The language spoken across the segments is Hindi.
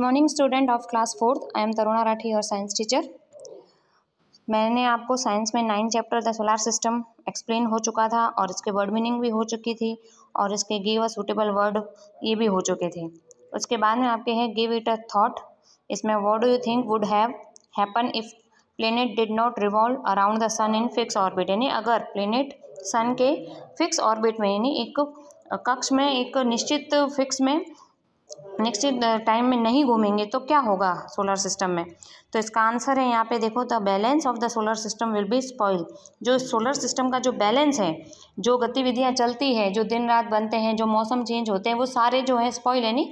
morning student of class fourth I am Taruna Rathi और साइंस टीचर मैंने आपको साइंस में nine chapter the solar system explain हो चुका था और इसके वर्ड मीनिंग भी हो चुकी थी और इसके गिव अ सुटेबल वर्ड ये भी हो चुके थे उसके बाद में आपके हैं गिव इट अ थॉट इसमें what do you think would have happen if planet did not revolve around the sun in fix orbit यानी अगर प्लेनेट सन के फिक्स ऑर्बिट में यानी एक कक्ष में एक निश्चित फिक्स में नेक्स्ट टाइम में नहीं घूमेंगे तो क्या होगा सोलर सिस्टम में तो इसका आंसर है यहाँ पे देखो the balance of the solar system will be spoil जो सोलर सिस्टम का जो बैलेंस है जो गतिविधियाँ चलती है जो दिन रात बनते हैं जो मौसम चेंज होते हैं वो सारे जो हैं स्पॉइल यानी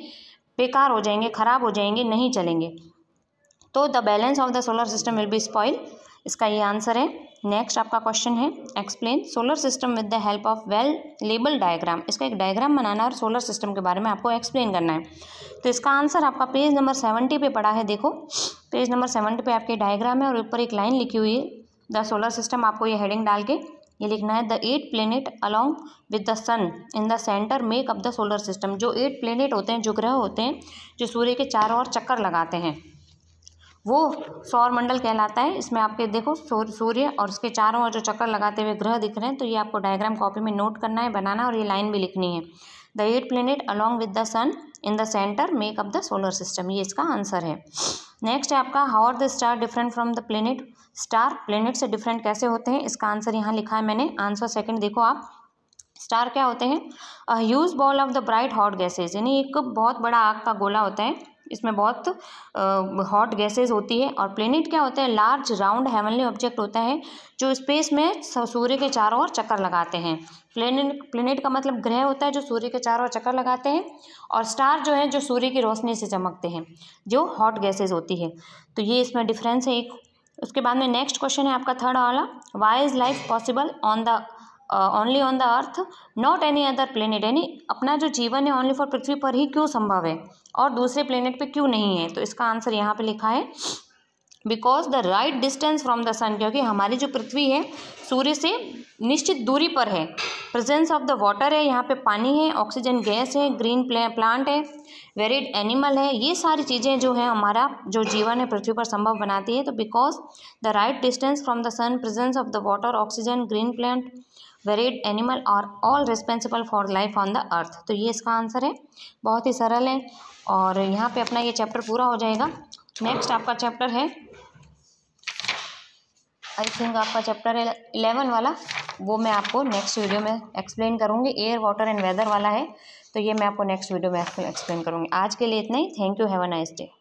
बेकार हो जाएंगे ख़राब हो जाएंगे नहीं चलेंगे तो the balance of the solar system will be spoil इसका ये आंसर है नेक्स्ट आपका क्वेश्चन है explain solar system with the help of well label diagram इसका एक डायग्राम बनाना है और सोलर सिस्टम के बारे में आपको एक्सप्लेन करना है तो इसका आंसर आपका पेज नंबर सेवेंटी पे पड़ा है देखो पेज नंबर सेवेंटी पे आपके डायग्राम है और ऊपर एक लाइन लिखी हुई है द सोलर सिस्टम आपको ये हेडिंग डाल के ये लिखना है the eight planet along with the sun in the centre make up the solar system जो एट प्लेनेट होते हैं जो ग्रह होते हैं जो सूर्य के चारों ओर चक्कर लगाते हैं वो सौर मंडल कहलाता है इसमें आपके देखो सूर्य और उसके चारों ओर जो चक्कर लगाते हुए ग्रह दिख रहे हैं तो ये आपको डायग्राम कॉपी में नोट करना है बनाना और ये लाइन भी लिखनी है the eight planet along with the sun in the centre make up the solar system ये इसका आंसर है नेक्स्ट है आपका how are the star different from the planet star planet से डिफरेंट कैसे होते हैं इसका आंसर यहाँ लिखा है मैंने आंसर सेकंड देखो आप स्टार क्या होते हैं a huge ball of the bright hot gases यानी एक बहुत बड़ा आग का गोला होता है इसमें बहुत हॉट गैसेस होती है और प्लेनेट क्या होता है लार्ज राउंड हेवनली ऑब्जेक्ट होता है जो स्पेस में सूर्य के चारों ओर चक्कर लगाते हैं प्लेनेट प्लेनेट का मतलब ग्रह होता है जो सूर्य के चारों ओर चक्कर लगाते हैं और स्टार जो है जो सूर्य की रोशनी से चमकते हैं जो हॉट गैसेज होती है तो ये इसमें डिफरेंस है एक उसके बाद में नेक्स्ट क्वेश्चन है आपका थर्ड वाला why is life possible on the only on the earth not any other planet यानी अपना जो जीवन है ओनली फॉर पृथ्वी पर ही क्यों संभव है और दूसरे प्लेनेट पे क्यों नहीं है तो इसका आंसर यहाँ पे लिखा है because the right distance from the sun क्योंकि हमारी जो पृथ्वी है सूर्य से निश्चित दूरी पर है प्रेजेंस ऑफ द वाटर है यहाँ पे पानी है ऑक्सीजन गैस है ग्रीन प्लांट है वेरिड एनिमल है ये सारी चीज़ें जो है हमारा जो जीवन है पृथ्वी पर संभव बनाती है तो because the right distance from the sun presence of the water oxygen green plant varied animal are all responsible for life on the earth तो ये इसका आंसर है बहुत ही सरल है और यहाँ पे अपना ये चैप्टर पूरा हो जाएगा नेक्स्ट आपका चैप्टर है आई थिंक आपका चैप्टर है इलेवन वाला वो मैं आपको नेक्स्ट वीडियो में एक्सप्लेन करूँगी एयर वाटर एंड वेदर वाला है तो ये मैं आपको नेक्स्ट वीडियो में एक्सप्लेन करूँगी आज के लिए इतना ही thank you have a nice day